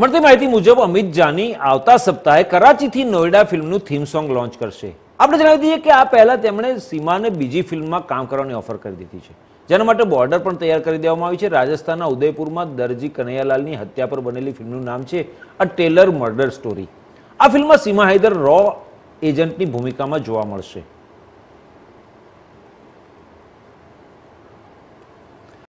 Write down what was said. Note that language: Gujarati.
મળતી માહિતી મુજબ અમિત જાની આવતા સપ્તાહે કરાચીથી નોઈડા ફિલ્મનું થીમ સોંગ લોન્ચ કરશે આપણે જણાવી દઈએ કે આ પહેલા તેમણે સીમાને બીજી ફિલ્મમાં કામ કરવાની ઓફર કરી દીધી છે જેના માટે બોર્ડર પણ તૈયાર કરી દેવામાં આવી છે રાજસ્થાનના ઉદયપુરમાં દરજી કનૈયાલાલની હત્યા પર બનેલી ફિલ્મનું નામ છે અ ટેલર મર્ડર સ્ટોરી આ ફિલ્મમાં સીમા હૈદર રો એજન્ટની ભૂમિકામાં જોવા મળશે